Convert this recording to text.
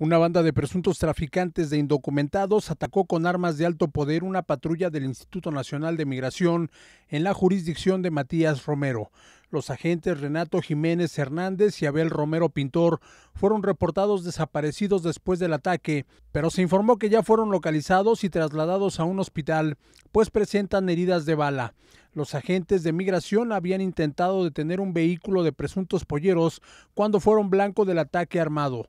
Una banda de presuntos traficantes de indocumentados atacó con armas de alto poder una patrulla del Instituto Nacional de Migración en la jurisdicción de Matías Romero. Los agentes Renato Jiménez Hernández y Abel Romero Pintor fueron reportados desaparecidos después del ataque, pero se informó que ya fueron localizados y trasladados a un hospital, pues presentan heridas de bala. Los agentes de migración habían intentado detener un vehículo de presuntos polleros cuando fueron blanco del ataque armado